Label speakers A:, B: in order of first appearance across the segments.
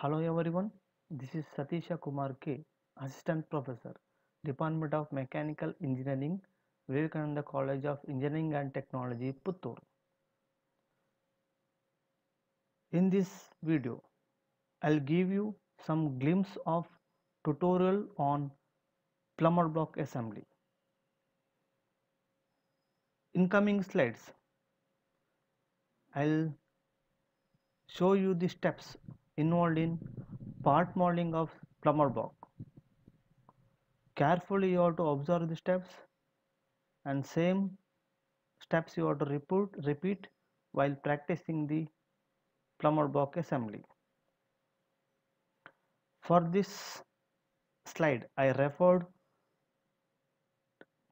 A: Hello everyone, this is Satisha Kumar K, Assistant Professor, Department of Mechanical Engineering, Vivekananda College of Engineering and Technology, Puttur. In this video, I'll give you some glimpse of tutorial on plumber block assembly. Incoming slides, I'll show you the steps involved in part modeling of plumber block. Carefully you have to observe the steps and same steps you have to repeat, repeat while practicing the plumber block assembly. For this slide I referred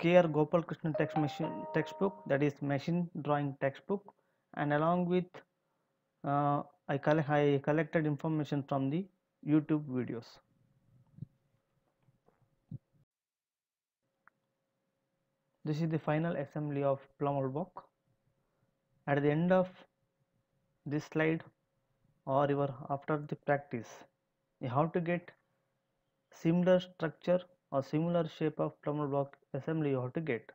A: K.R. Gopalakrishnan text machine textbook that is machine drawing textbook and along with uh, I, collect, I collected information from the YouTube videos. This is the final assembly of plumber block. At the end of this slide or even after the practice, you have to get similar structure or similar shape of plumber block assembly you have to get.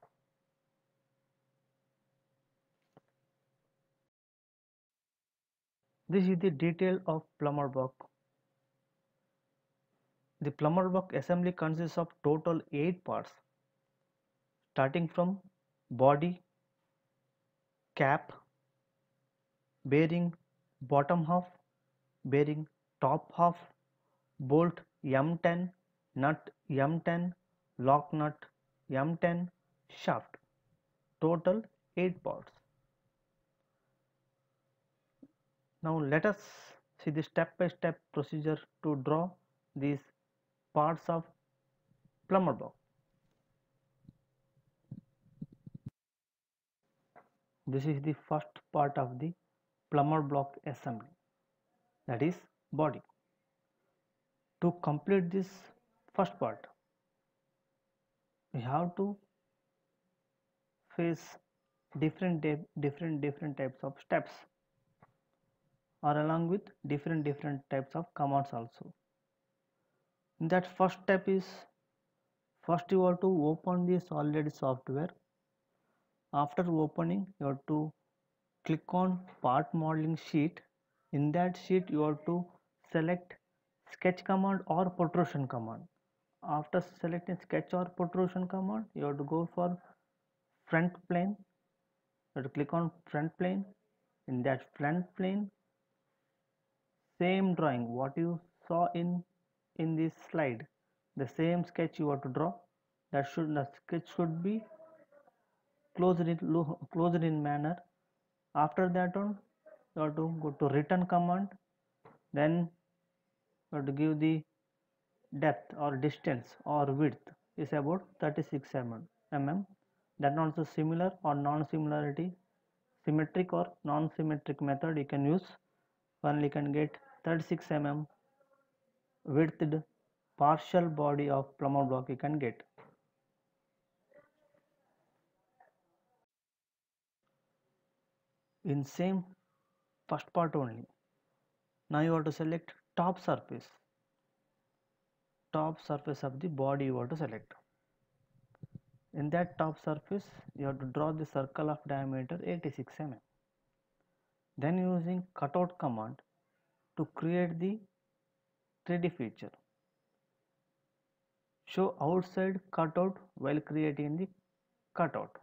A: This is the detail of plumber box. The plumber box assembly consists of total 8 parts starting from body, cap, bearing bottom half, bearing top half, bolt M10, nut M10, lock nut M10, shaft. Total 8 parts. now let us see the step-by-step procedure to draw these parts of plumber block this is the first part of the plumber block assembly that is body to complete this first part we have to face different different different types of steps or along with different different types of commands also in that first step is first you have to open the solid software after opening you have to click on part modeling sheet in that sheet you have to select sketch command or protrusion command after selecting sketch or protrusion command you have to go for front plane you have to click on front plane in that front plane same drawing what you saw in in this slide the same sketch you have to draw that should the sketch should be closed in closed in manner after that one you have to go to return command then you have to give the depth or distance or width is about 36 mm mm that also similar or non-similarity symmetric or non symmetric method you can use finally you can get 36 mm width partial body of plumber block you can get. In same first part only. Now you have to select top surface. Top surface of the body you have to select. In that top surface you have to draw the circle of diameter 86 mm. Then using cutout command to create the 3D feature. Show outside cutout while creating the cutout.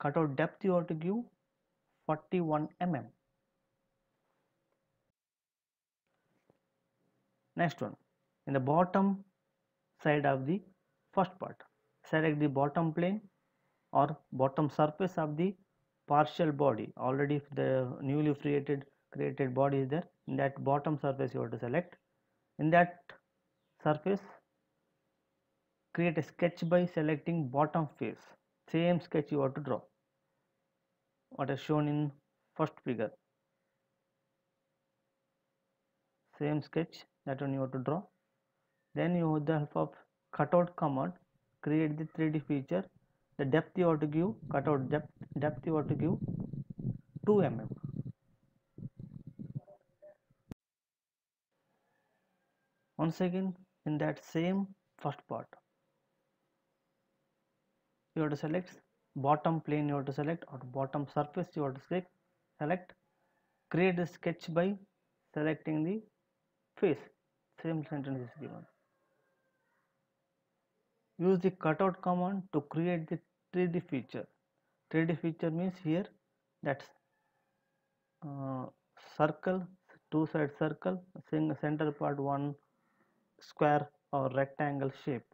A: Cutout depth you have to give 41 mm. Next one, in the bottom side of the first part, select the bottom plane or bottom surface of the partial body already if the newly created created body is there in that bottom surface you have to select in that surface create a sketch by selecting bottom face same sketch you have to draw what is shown in first figure same sketch that one you have to draw then you with the help of cutout command create the 3d feature the depth you have to give cutout depth depth you have to give 2 mm once again in that same first part you have to select bottom plane you have to select or bottom surface you have to select select create a sketch by selecting the face same sentence is given use the cutout command to create the 3d feature 3d feature means here that's uh, circle two side circle center part one square or rectangle shape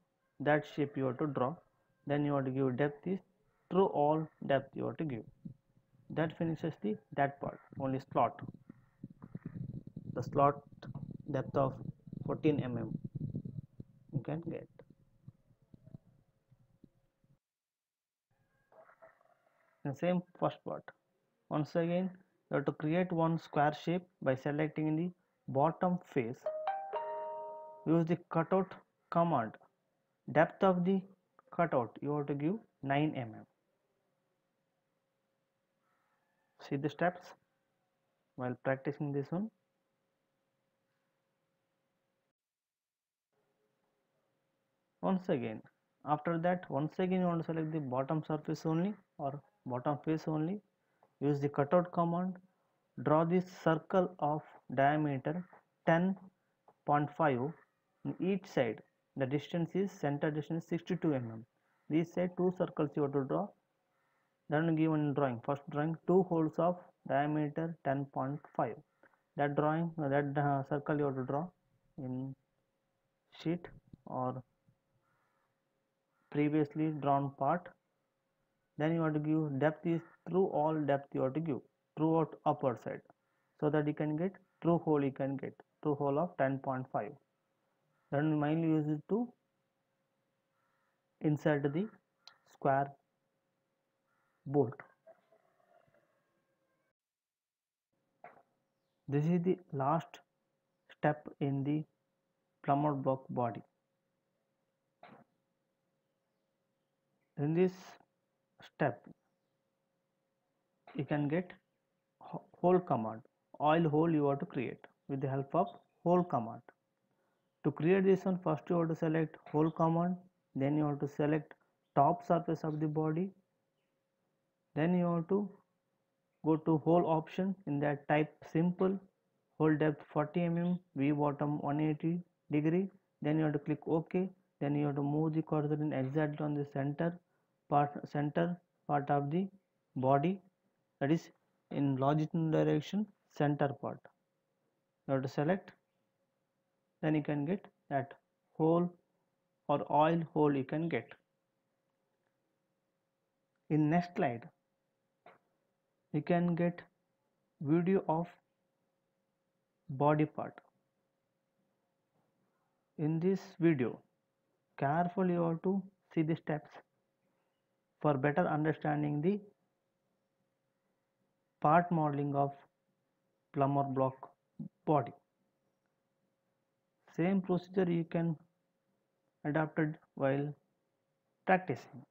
A: that shape you have to draw then you have to give depth is through all depth you have to give that finishes the that part only slot the slot depth of 14 mm you can get the same first part once again you have to create one square shape by selecting the bottom face use the cutout command depth of the cutout you have to give 9 mm see the steps while practicing this one once again after that once again you want to select the bottom surface only or bottom face only use the cutout command draw this circle of diameter 10.5 in each side, the distance is center distance 62 mm. This side, two circles you have to draw. Then given drawing, first drawing two holes of diameter 10.5. That drawing, that uh, circle you have to draw in sheet or previously drawn part then you have to give depth is through all depth you have to give throughout upper side so that you can get true hole you can get true hole of 10.5 random mile used to insert the square bolt this is the last step in the plumber block body in this step you can get whole command oil hole you have to create with the help of whole command to create this one first you have to select whole command then you have to select top surface of the body then you have to go to whole option in that type simple whole depth 40 mm v bottom 180 degree then you have to click ok then you have to move the cursor in exactly on the center part center part of the body that is in longitudinal direction center part you have to select then you can get that hole or oil hole you can get in next slide you can get video of body part in this video carefully you have to see the steps for better understanding the part modeling of plumber block body same procedure you can adapted while practicing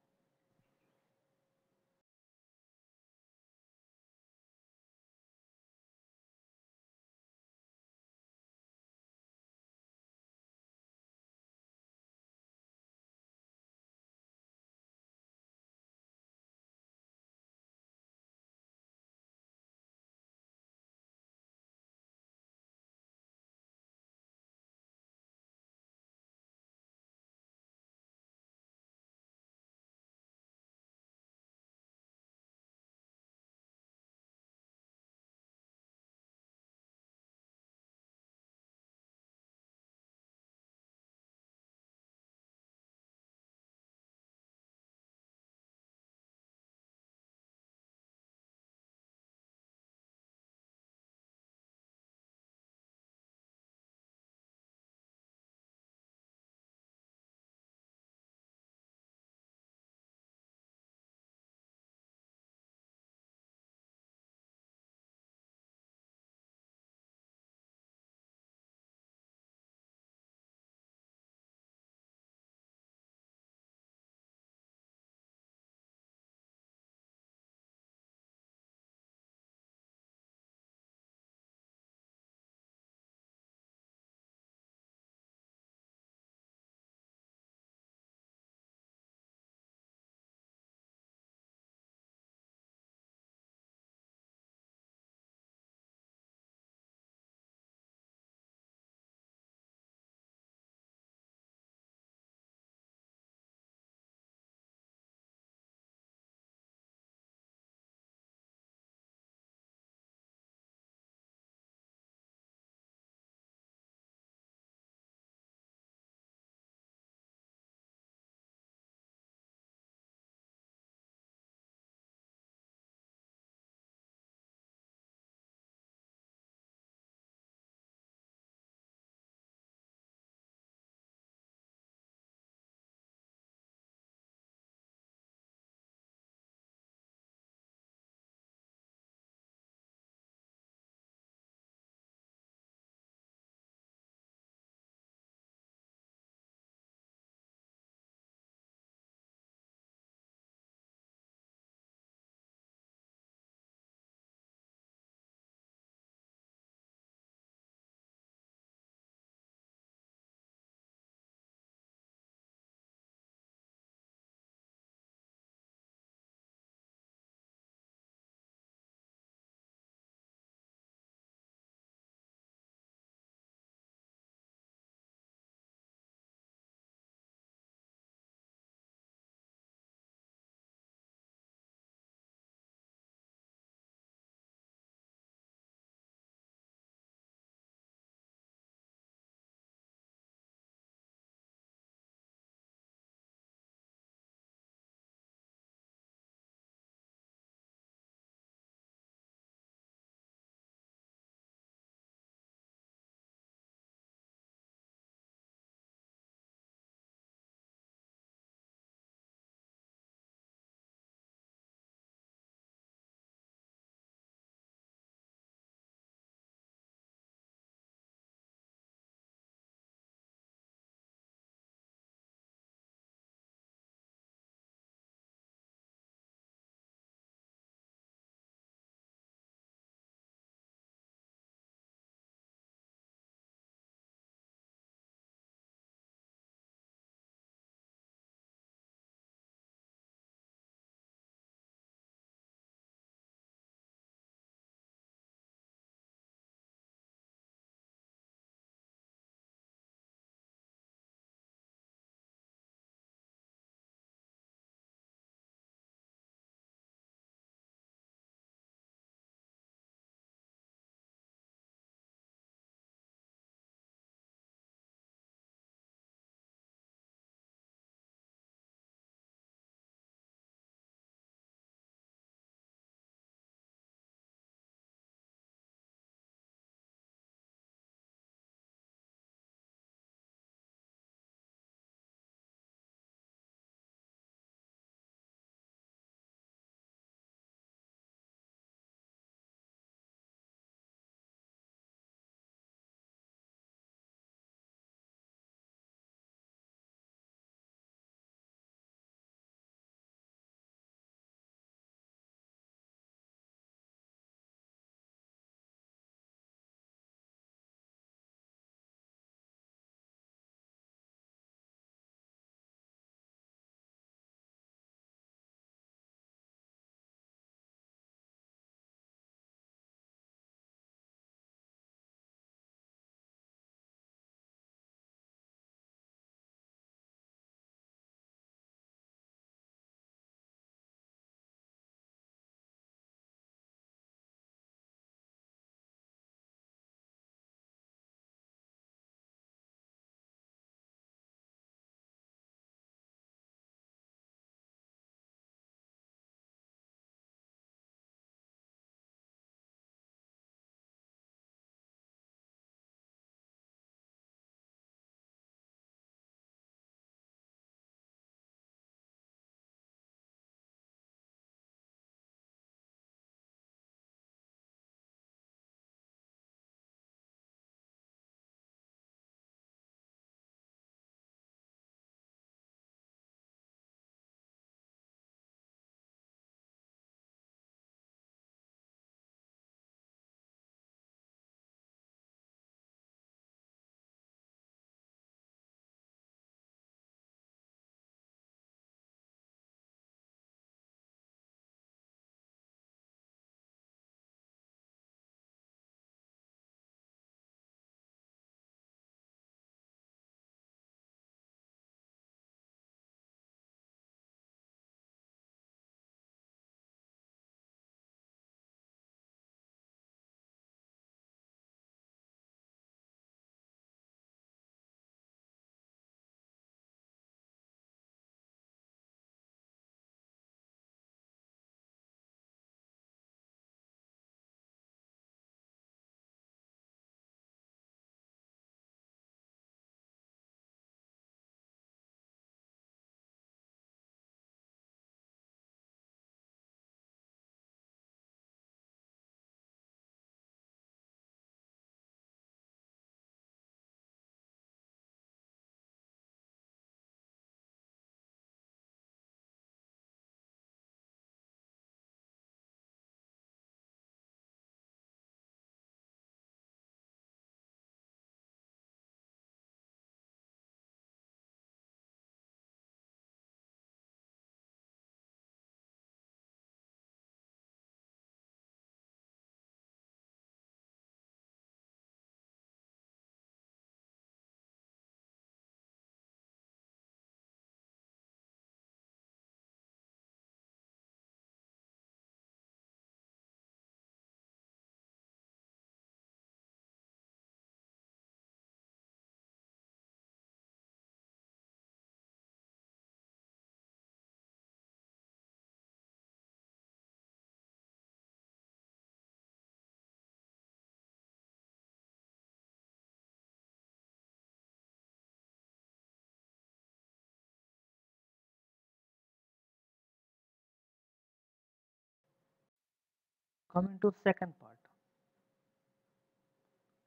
A: coming to second part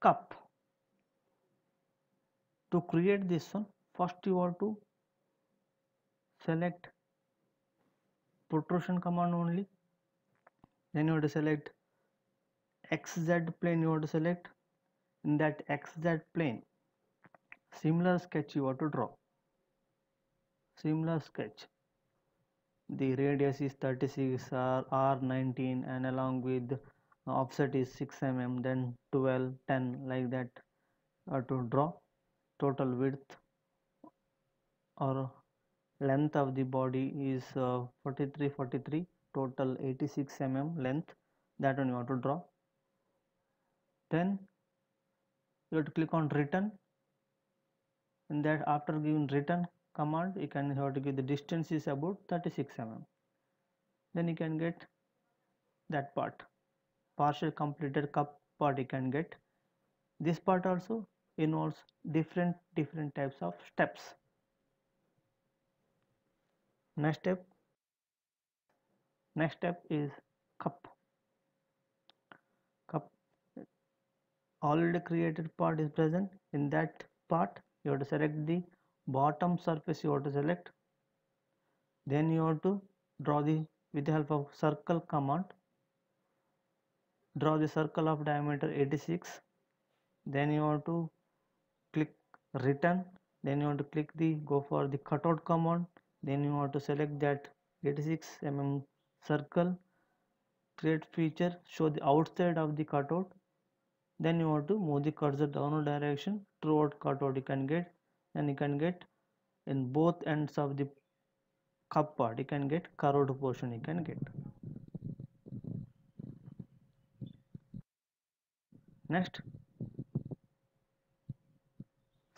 A: cup to create this one first you have to select protrusion command only then you have to select xz plane you have to select in that xz plane similar sketch you have to draw similar sketch the radius is 36 r, r 19 and along with offset is 6 mm then 12 10 like that uh, to draw total width or length of the body is uh, 43 43 total 86 mm length that one you have to draw then you have to click on return and that after giving return command you can have to give the distance is about 36 mm then you can get that part partial completed cup part you can get this part also involves different different types of steps next step next step is cup cup already created part is present in that part you have to select the bottom surface you have to select then you have to draw the with the help of circle command draw the circle of diameter 86 then you have to click return then you want to click the go for the cutout command then you want to select that 86 mm circle create feature show the outside of the cutout then you want to move the cursor downward direction toward cutout you can get and you can get in both ends of the cup part you can get curved portion you can get next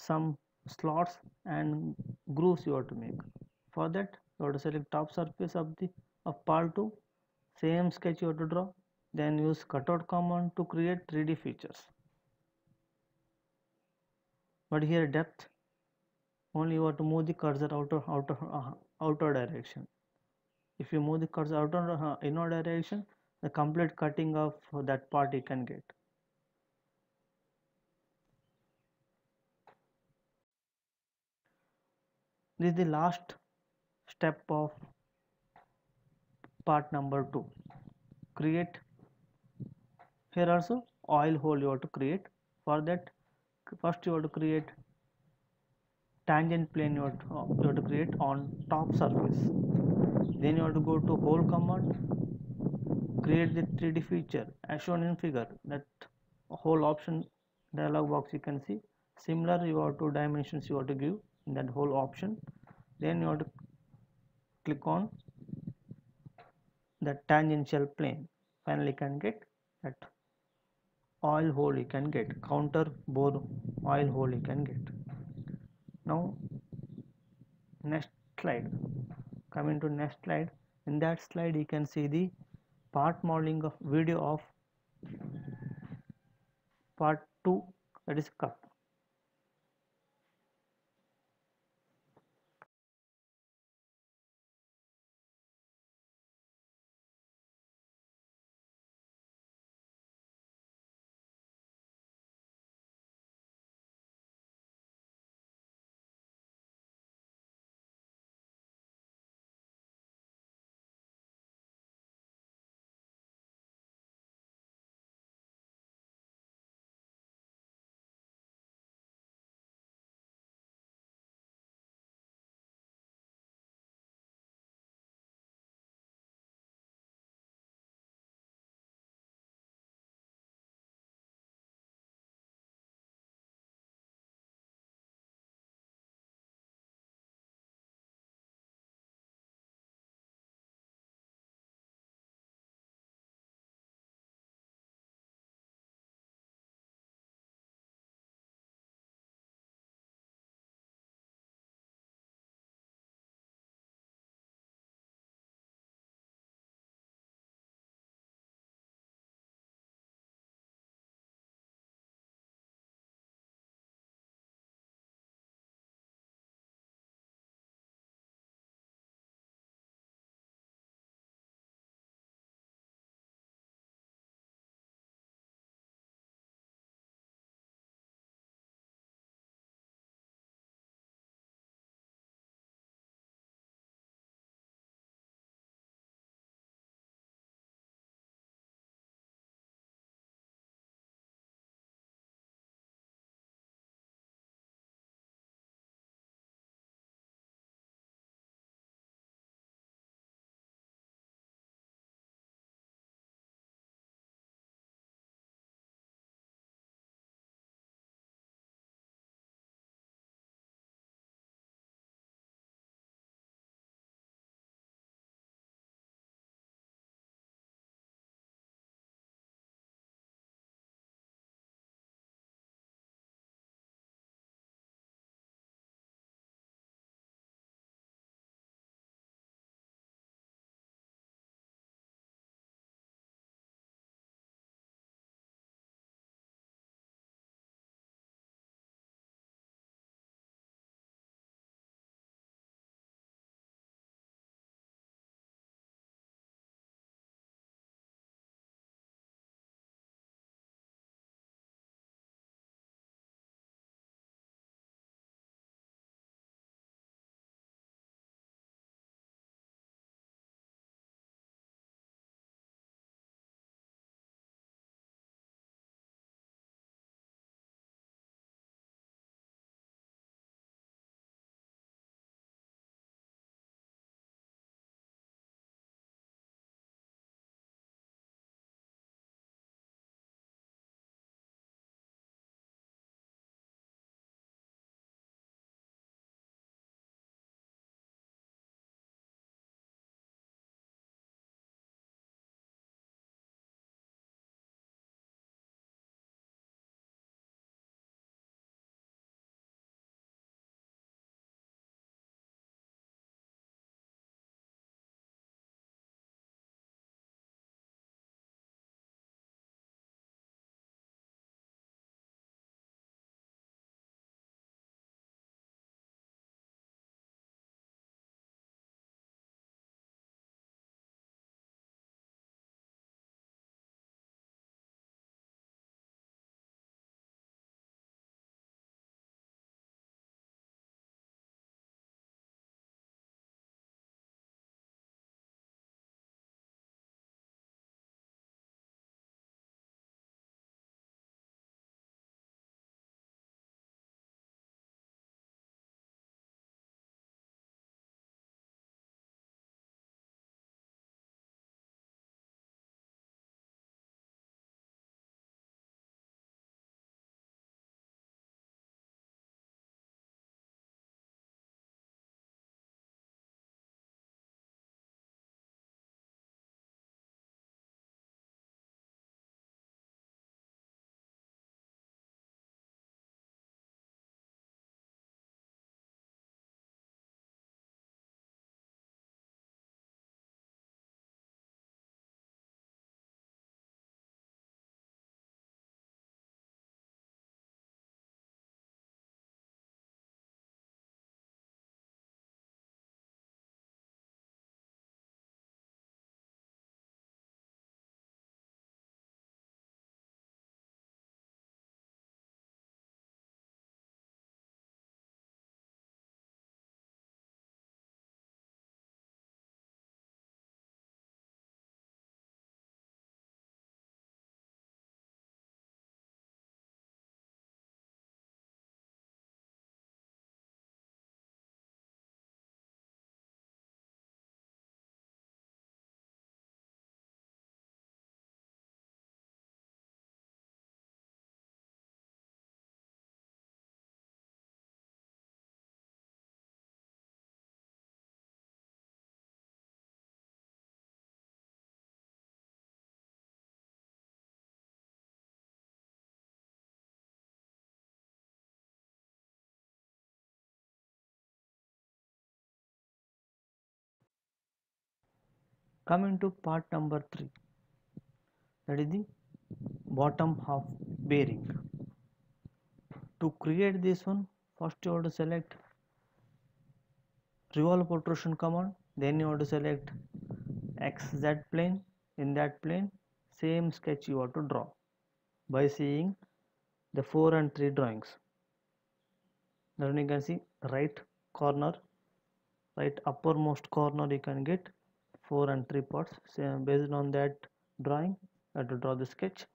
A: some slots and grooves you have to make for that you have to select top surface of the of part 2 same sketch you have to draw then use cutout command to create 3d features but here depth only you have to move the cursor outer outer uh, outer direction if you move the cursor outer uh, inner direction the complete cutting of that part you can get this is the last step of part number 2 create here also oil hole you have to create for that first you have to create tangent plane you have, to, uh, you have to create on top surface then you have to go to whole command create the 3d feature as shown in figure that whole option dialog box you can see similar you have two dimensions you have to give in that whole option then you have to click on the tangential plane finally you can get that oil hole you can get counter bore oil hole you can get now next slide coming to next slide in that slide you can see the part modeling of video of part 2 that is cup coming to part number 3 that is the bottom half bearing to create this one first you have to select revolve protrusion command then you have to select xz plane in that plane same sketch you have to draw by seeing the 4 and 3 drawings then you can see right corner right uppermost corner you can get four and three parts so based on that drawing I have to draw the sketch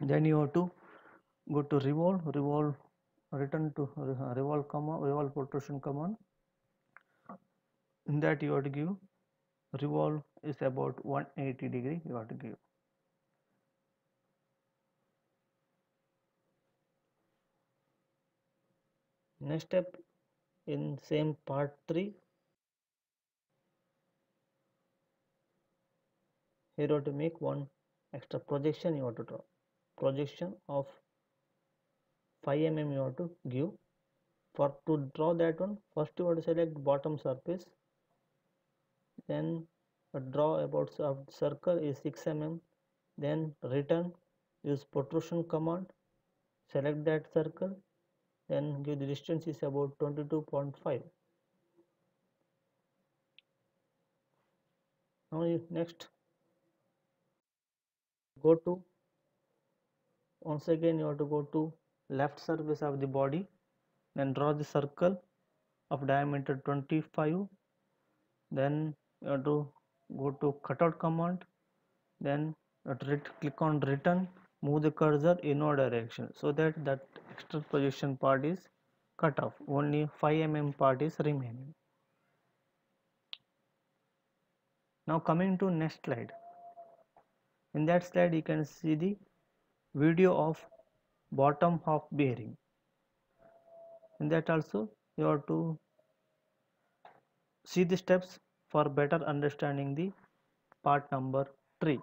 A: then you have to go to revolve revolve return to uh, revolve command revolve protrusion command in that you have to give revolve is about 180 degree you have to give next step in same part 3 here you have to make one extra projection you have to draw projection of 5 mm you have to give for to draw that one first you have to select bottom surface then draw about circle is 6 mm then return use protrusion command select that circle then give the distance is about 22.5 now you next go to once again you have to go to left surface of the body then draw the circle of diameter 25 then you have to go to cutout command then click on return move the cursor in our direction so that that extra position part is cut off only 5 mm part is remaining now coming to next slide in that slide you can see the video of bottom half bearing in that also you have to see the steps for better understanding the part number 3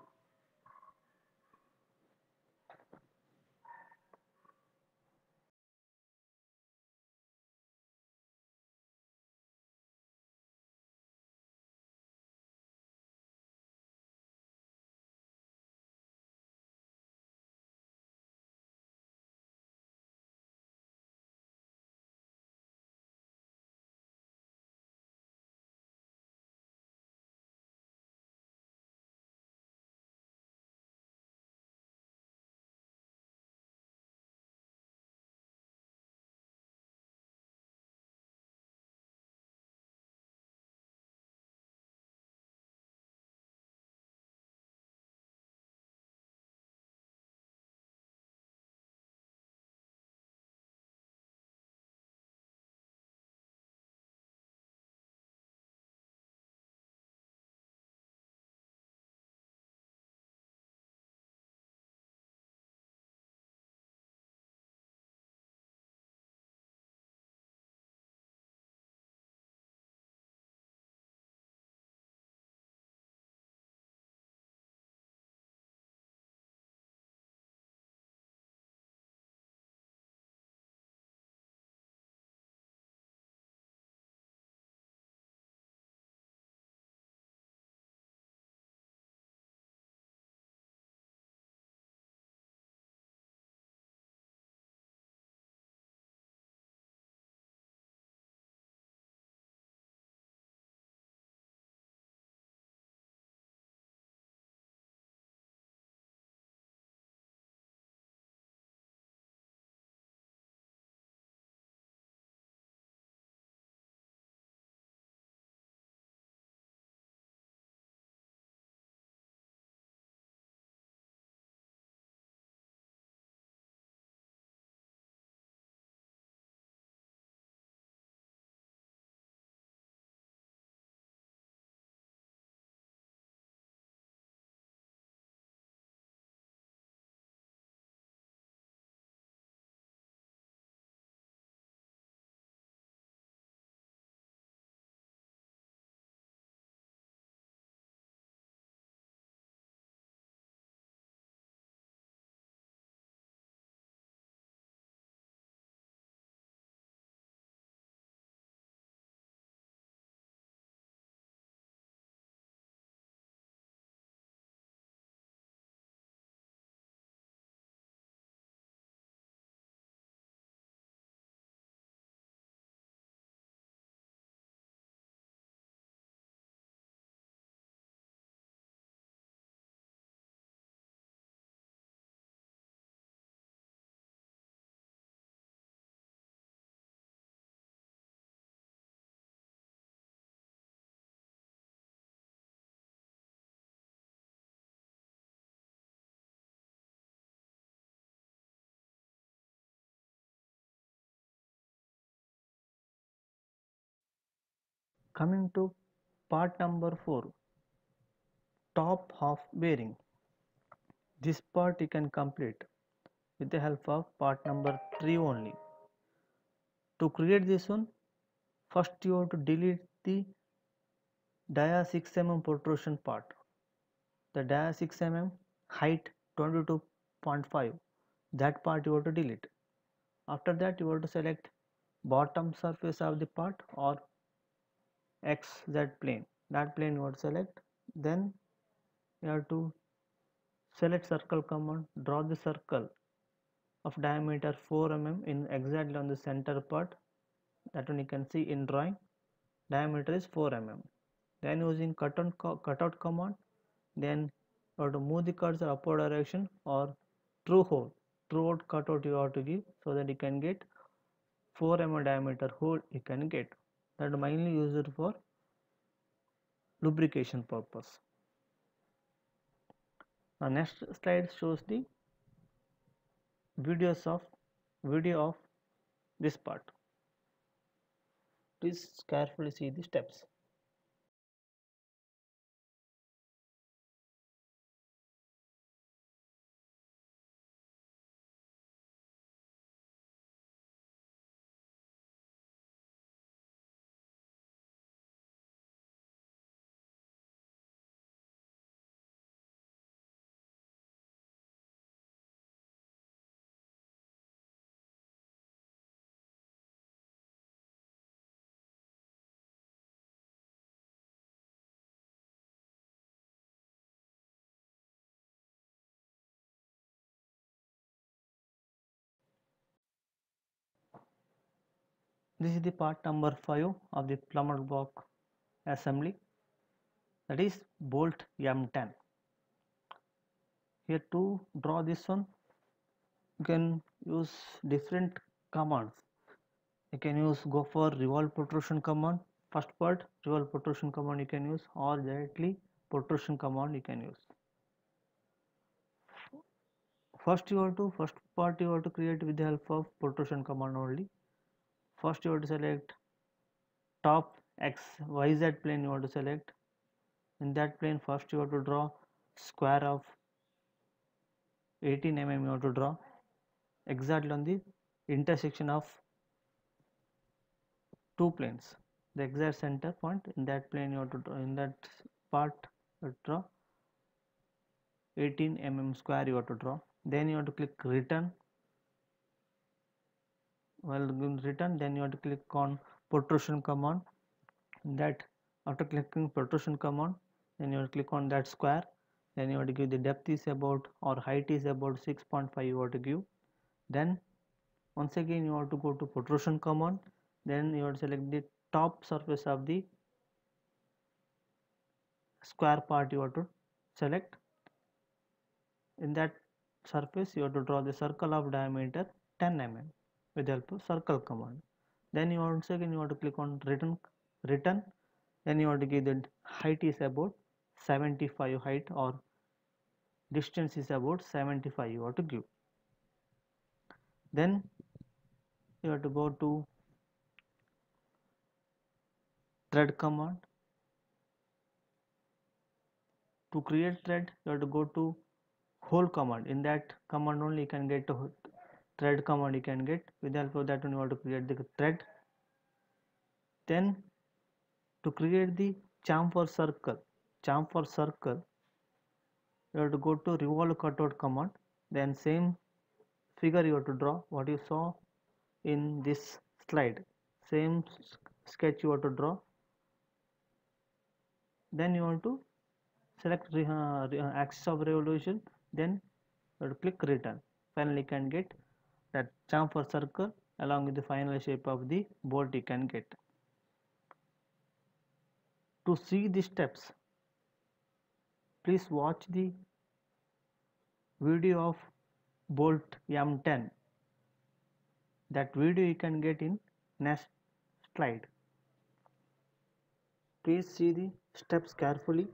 A: coming to part number 4 top half bearing this part you can complete with the help of part number 3 only to create this one first you have to delete the dia 6 mm protrusion part the dia 6 mm height 22.5 that part you have to delete after that you have to select bottom surface of the part or xz plane that plane you would select then you have to select circle command draw the circle of diameter 4 mm in exactly on the center part that one you can see in drawing diameter is 4 mm then using cut on cutout command then you have to move the cursor upward direction or true hole true hole cutout you have to give so that you can get 4 mm diameter hole you can get that mainly used for lubrication purpose. Now next slide shows the videos of video of this part. Please carefully see the steps. this is the part number 5 of the plumber block assembly that is bolt M10 here to draw this one you can use different commands you can use go for revolve protrusion command first part revolve protrusion command you can use or directly protrusion command you can use first you have to first part you have to create with the help of protrusion command only first you have to select top x y z plane you want to select in that plane first you have to draw square of 18 mm you have to draw exactly on the intersection of two planes the exact center point in that plane you have to draw in that part you draw 18 mm square you have to draw then you have to click return well written then you have to click on protrusion command that after clicking protrusion command then you have to click on that square then you have to give the depth is about or height is about 6.5 you have to give then once again you have to go to protrusion command then you have to select the top surface of the square part you have to select in that surface you have to draw the circle of diameter 10 mm with the help of circle command then you once again you have to click on return return then you have to give the height is about 75 height or distance is about 75 you have to give then you have to go to thread command to create thread you have to go to whole command in that command only you can get thread command you can get with the help of that one you want to create the thread then to create the chamfer circle chamfer circle you have to go to revolve cutout command then same figure you have to draw what you saw in this slide same sketch you have to draw then you want to select uh, uh, axis of revolution then you have to click return finally you can get that chamfer circle along with the final shape of the bolt you can get. To see the steps, please watch the video of bolt M10 that video you can get in next slide please see the steps carefully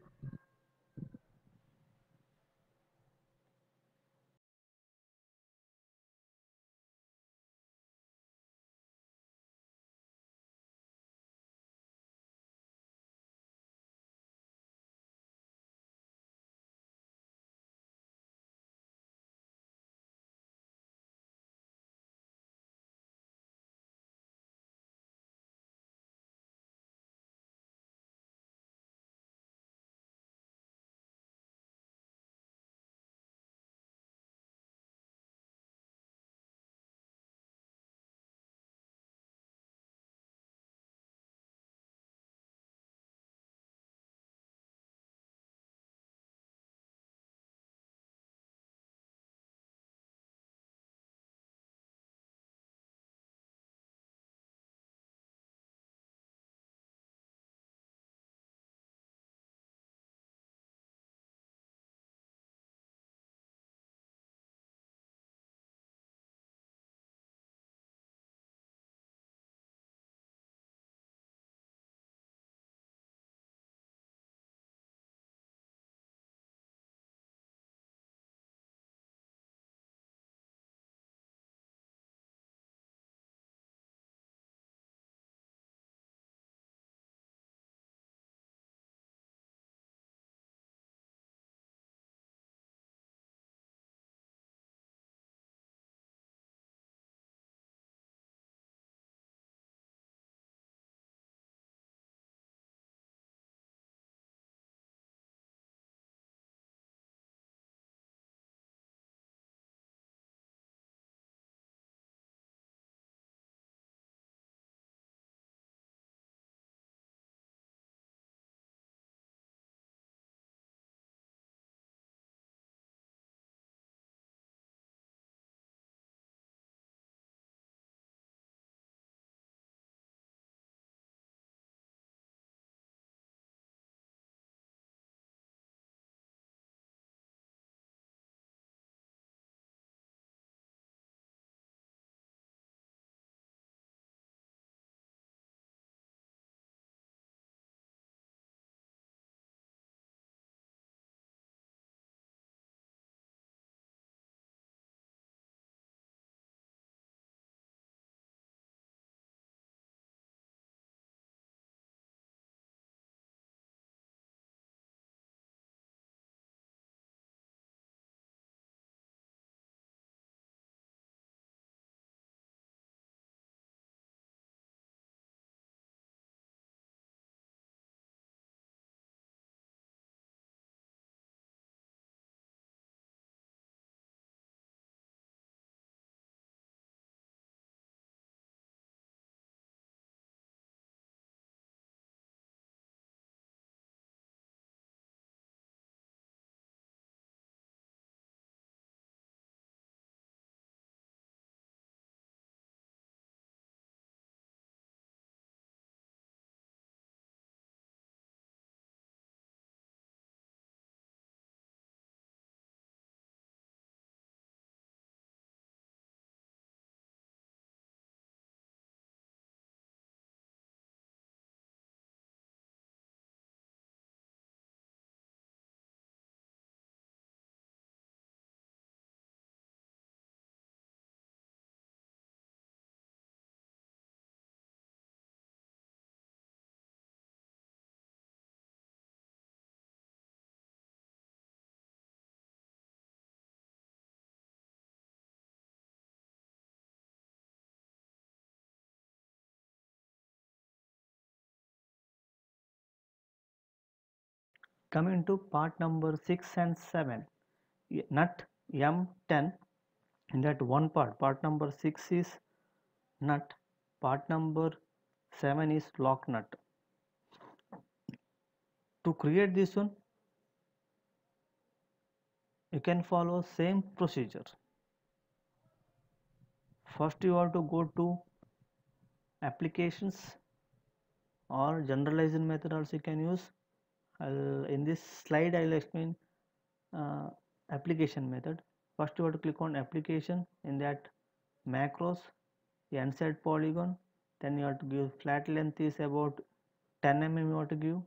A: coming to part number 6 and 7 nut m10 in that one part part number 6 is nut part number 7 is lock nut to create this one you can follow same procedure first you have to go to applications or generalizing method also you can use I'll in this slide I'll explain uh, application method first you have to click on application in that macros the unset polygon then you have to give flat length is about 10 mm you have to give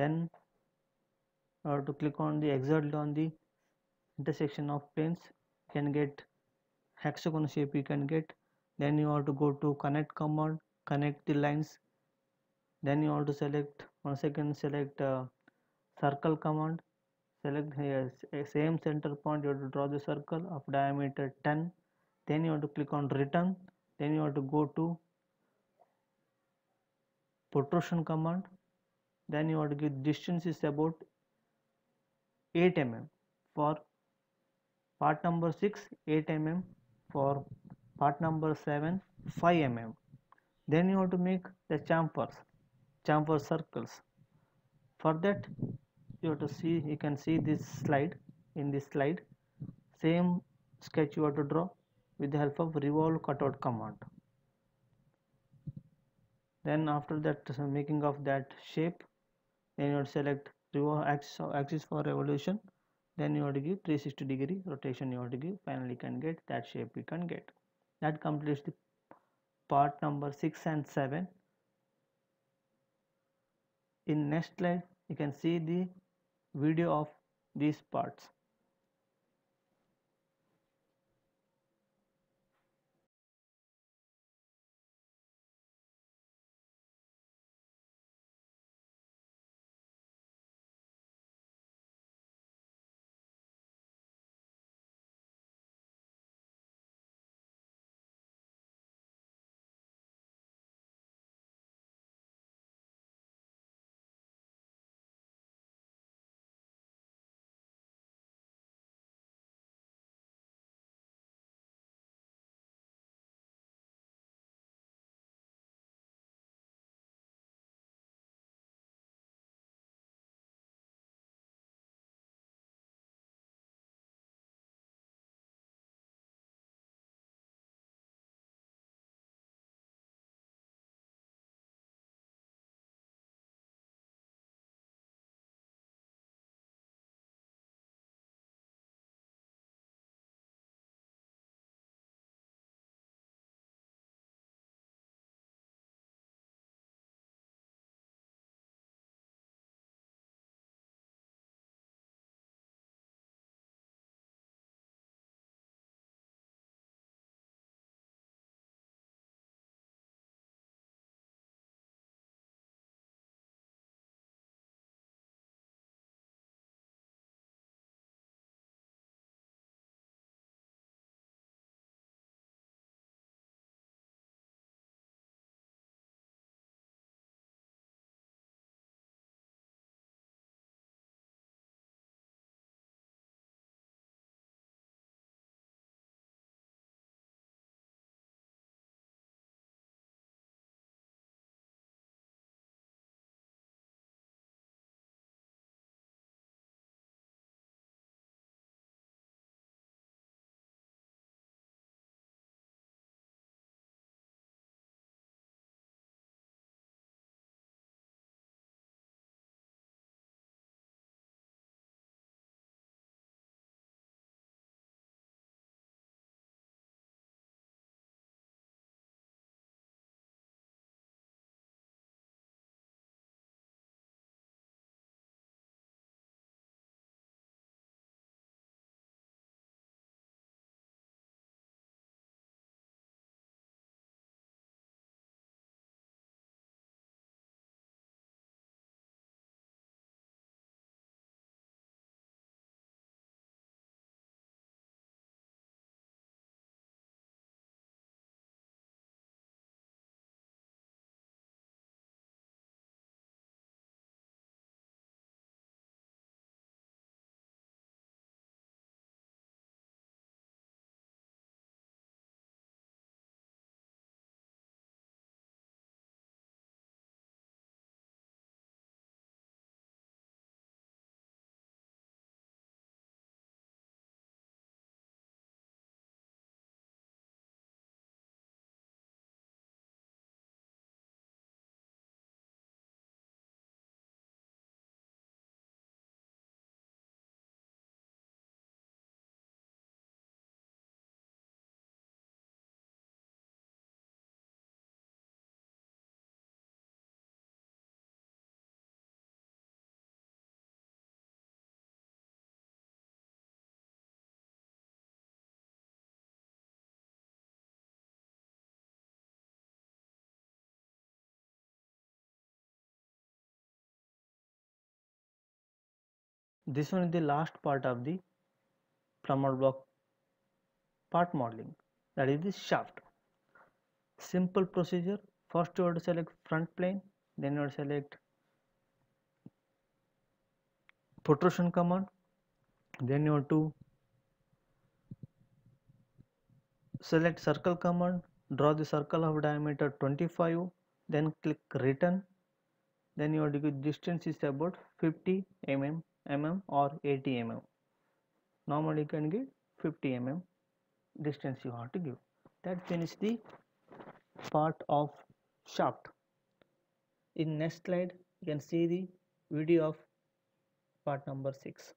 A: then you have to click on the exert on the intersection of planes you can get hexagon shape you can get then you have to go to connect command connect the lines then you have to select once again select uh, circle command select here same center point you have to draw the circle of diameter 10 then you have to click on return then you have to go to protrusion command then you have to give distance is about 8 mm for part number 6 8 mm for part number 7 5 mm then you have to make the chamfers chamfer circles for that you have to see you can see this slide in this slide same sketch you have to draw with the help of revolve cutout command then after that making of that shape then you would select revolve axis, axis for revolution then you have to give 360 degree rotation you have to give finally can get that shape we can get that completes the part number 6 and 7 in next slide you can see the video of these parts this one is the last part of the plumber block part modeling that is the shaft simple procedure first you have to select front plane then you have to select protrusion command then you have to select circle command draw the circle of diameter 25 then click return then your distance is about 50 mm mm or 80 mm normally you can get 50 mm distance you have to give that finish the part of shaft in next slide you can see the video of part number 6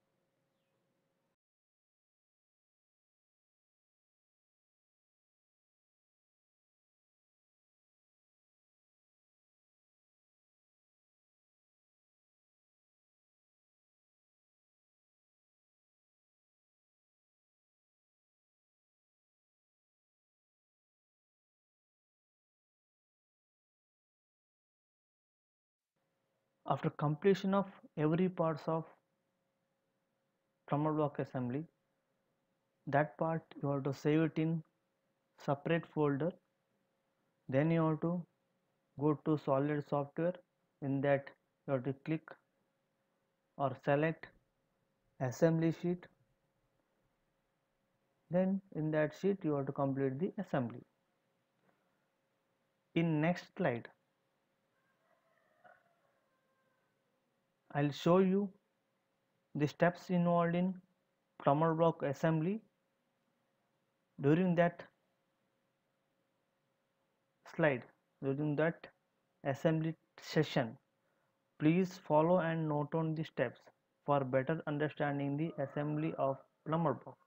A: after completion of every parts of plumber block assembly that part you have to save it in separate folder then you have to go to solid software in that you have to click or select assembly sheet then in that sheet you have to complete the assembly in next slide I'll show you the steps involved in plumber block assembly during that slide during that assembly session please follow and note on the steps for better understanding the assembly of plumber block